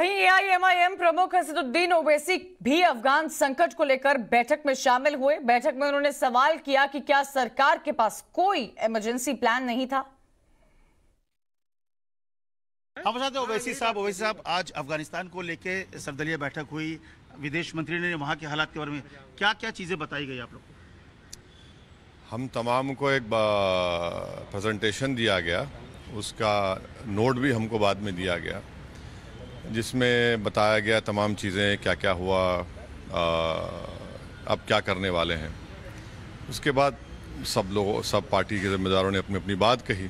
वहीं एआईएमआईएम प्रमुख असदुद्दीन ओवैसी भी अफगान संकट को लेकर बैठक में शामिल हुए बैठक में उन्होंने सवाल किया कि क्या सरकार के पास कोई इमरजेंसी प्लान नहीं था हम हाँ, बताते ओवैसी साहब ओवैसी साहब आज अफगानिस्तान को लेके सर्वदलीय बैठक हुई विदेश मंत्री ने वहां के हालात के बारे में क्या क्या चीज़ें बताई गई आप लोग हम तमाम को एक प्रेजेंटेशन दिया गया उसका नोट भी हमको बाद में दिया गया जिसमें बताया गया तमाम चीज़ें क्या क्या हुआ आ, अब क्या करने वाले हैं उसके बाद सब लोग सब पार्टी के जिम्मेदारों ने अपनी अपनी बात कही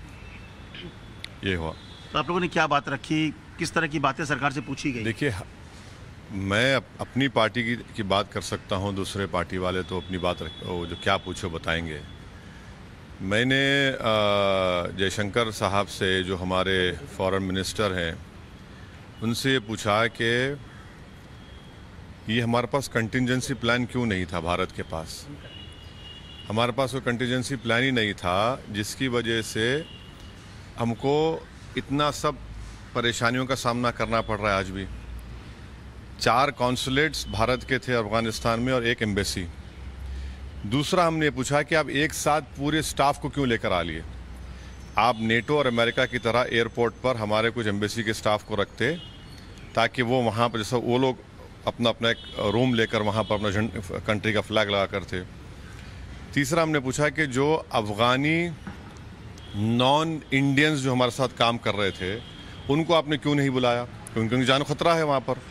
ये हुआ तो आप लोगों ने क्या बात रखी किस तरह की बातें सरकार से पूछी गई देखिए मैं अपनी पार्टी की, की बात कर सकता हूँ दूसरे पार्टी वाले तो अपनी बात रख जो क्या पूछो बताएंगे मैंने जयशंकर साहब से जो हमारे फॉरेन मिनिस्टर हैं उनसे ये पूछा कि ये हमारे पास कंटिजेंसी प्लान क्यों नहीं था भारत के पास हमारे पास वो कंटिजेंसी प्लान ही नहीं था जिसकी वजह से हमको इतना सब परेशानियों का सामना करना पड़ रहा है आज भी चार कॉन्सुलेट्स भारत के थे अफ़गानिस्तान में और एक एम्बेसी दूसरा हमने पूछा कि आप एक साथ पूरे स्टाफ को क्यों लेकर आ लिए आप नेटो और अमेरिका की तरह एयरपोर्ट पर हमारे कुछ एम्बेसी के स्टाफ को रखते ताकि वो वहाँ पर जैसे वो लोग अपना अपना एक रूम लेकर वहाँ पर अपना कंट्री का फ्लैग लगा कर थे तीसरा हमने पूछा कि जो अफ़गानी नॉन इंडियंस जो हमारे साथ काम कर रहे थे उनको आपने क्यों नहीं बुलाया क्योंकि उनकी जान खतरा है वहाँ पर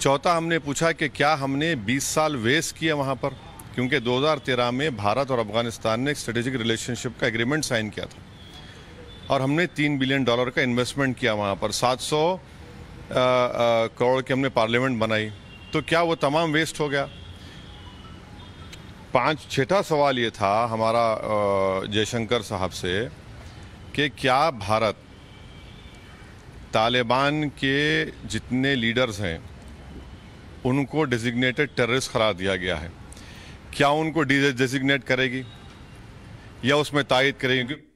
चौथा हमने पूछा कि क्या हमने 20 साल वेस्ट किया वहाँ पर क्योंकि 2013 में भारत और अफगानिस्तान ने एक स्ट्रेटेजिक रिलेशनशिप का एग्रीमेंट साइन किया था और हमने तीन बिलियन डॉलर का इन्वेस्टमेंट किया वहाँ पर 700 करोड़ की हमने पार्लियामेंट बनाई तो क्या वो तमाम वेस्ट हो गया पाँच छठा सवाल ये था हमारा जयशंकर साहब से कि क्या भारत तालिबान के जितने लीडर्स हैं उनको डिजिग्नेटेड टेररिस्ट करार दिया गया है क्या उनको डेजिग्नेट करेगी या उसमें तायद करेगी